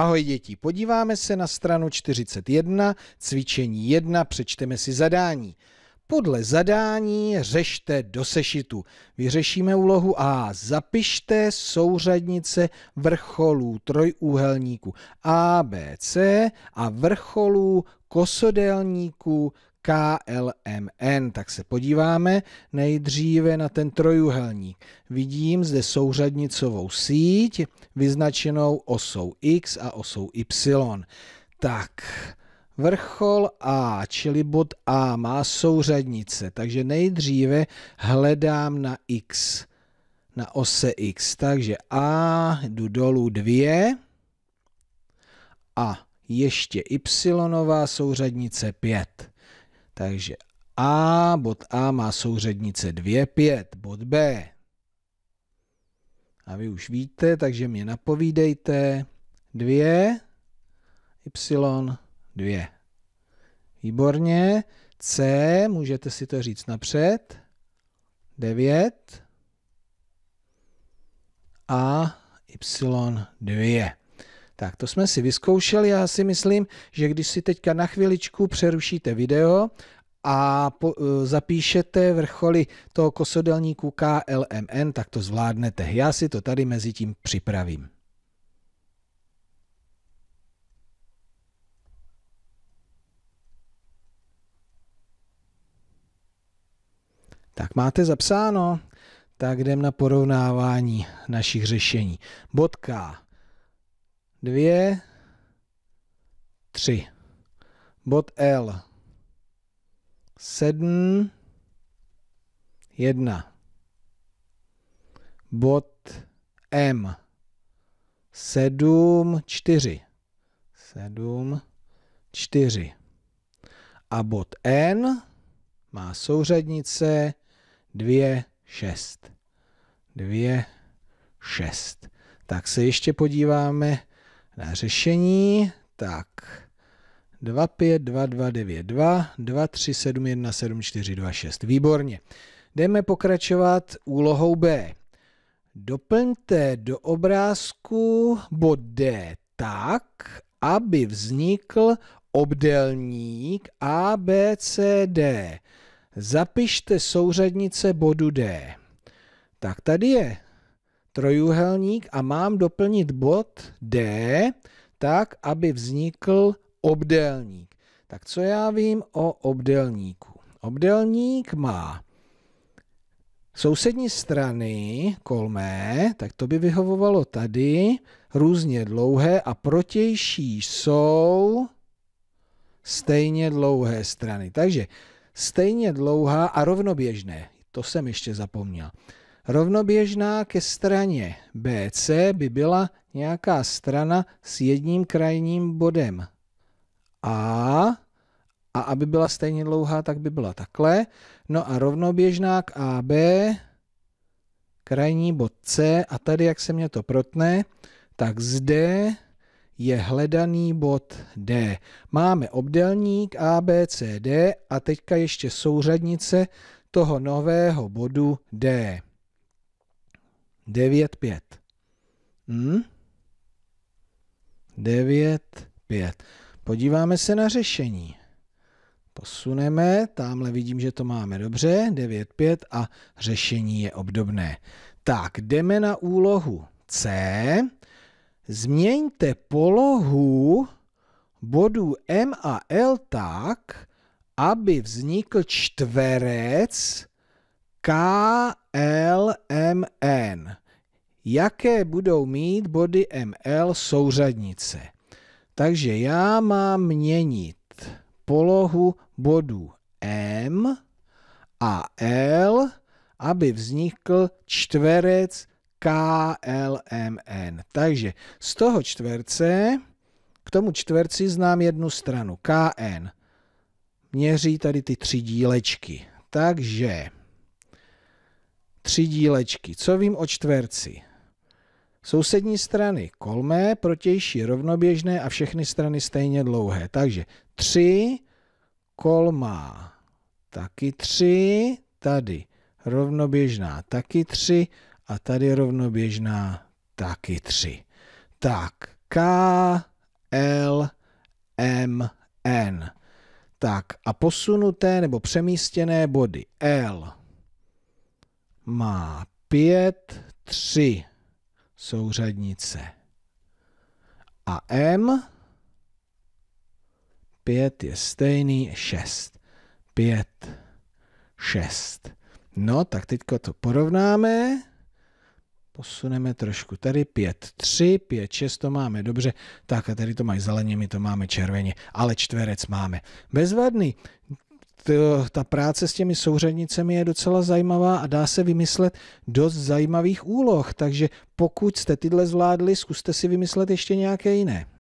Ahoj děti, podíváme se na stranu 41, cvičení 1, přečteme si zadání. Podle zadání řešte do sešitu. Vyřešíme úlohu A. Zapište souřadnice vrcholů trojúhelníku ABC a vrcholů kosodelníku KLMN. Tak se podíváme nejdříve na ten trojuhelník. Vidím zde souřadnicovou síť vyznačenou osou X a osou Y. Tak, vrchol A, čili bod A má souřadnice, takže nejdříve hledám na X, na ose X. Takže A, jdu dolů dvě a ještě Y souřadnice 5. Takže A, bod A má souřadnice 2, 5, bod B. A vy už víte, takže mě napovídejte 2, Y, 2. Výborně. C, můžete si to říct napřed. 9 a Y2. Tak to jsme si vyzkoušeli. Já si myslím, že když si teďka na chviličku přerušíte video a po, e, zapíšete vrcholy toho kosodelníku KLMN, tak to zvládnete. Já si to tady mezi tím připravím. Tak máte zapsáno, tak jdem na porovnávání našich řešení. Bod K dvě, tři. Bod L. Sedm, jedna. Bod M. Sedm, čtyři. Sedm, čtyři. A bod N má souřadnice dvě, šest. Dvě, šest. Tak se ještě podíváme na řešení. Tak 252292 23717426. Výborně. Jdeme pokračovat úlohou B. Doplňte do obrázku bod D tak, aby vznikl obdelník A, B, C, D. Zapište souřadnice bodu D. Tak tady je trojúhelník a mám doplnit bod D tak, aby vznikl obdélník. Tak co já vím o obdélníku? Obdélník má sousední strany kolmé, tak to by vyhovovalo tady, různě dlouhé a protější jsou stejně dlouhé strany. Takže stejně dlouhá a rovnoběžné. To jsem ještě zapomněl. Rovnoběžná ke straně BC by byla nějaká strana s jedním krajním bodem A a aby byla stejně dlouhá, tak by byla takhle. No a rovnoběžná k AB, krajní bod C a tady, jak se mě to protne, tak zde je hledaný bod D. Máme obdelník A, B, C, D a teďka ještě souřadnice toho nového bodu D devět pět, Hm? 9, Podíváme se na řešení. Posuneme, tamhle vidím, že to máme dobře, Devět pět a řešení je obdobné. Tak, jdeme na úlohu C. Změňte polohu bodů M a L tak, aby vznikl čtverec KLMN jaké budou mít body ML souřadnice. Takže já mám měnit polohu bodů M a L, aby vznikl čtverec KLMN. Takže z toho čtverce, k tomu čtverci znám jednu stranu, KN. Měří tady ty tři dílečky. Takže tři dílečky. Co vím o čtverci? Sousední strany kolmé, protější rovnoběžné a všechny strany stejně dlouhé. Takže 3 kolmá taky 3, tady rovnoběžná taky 3 a tady rovnoběžná taky 3. Tak K, L, M, N. Tak a posunuté nebo přemístěné body L má 5, 3 souřadnice. A M 5 je stejný 6. 5, 6. No, tak teďko to porovnáme. Posuneme trošku tady 5, 3, 5, 6 to máme dobře. Tak a tady to mají zeleně, my to máme červeně, ale čtverec máme. Bezvadný ta práce s těmi souřadnicemi je docela zajímavá a dá se vymyslet dost zajímavých úloh, takže pokud jste tyhle zvládli, zkuste si vymyslet ještě nějaké jiné.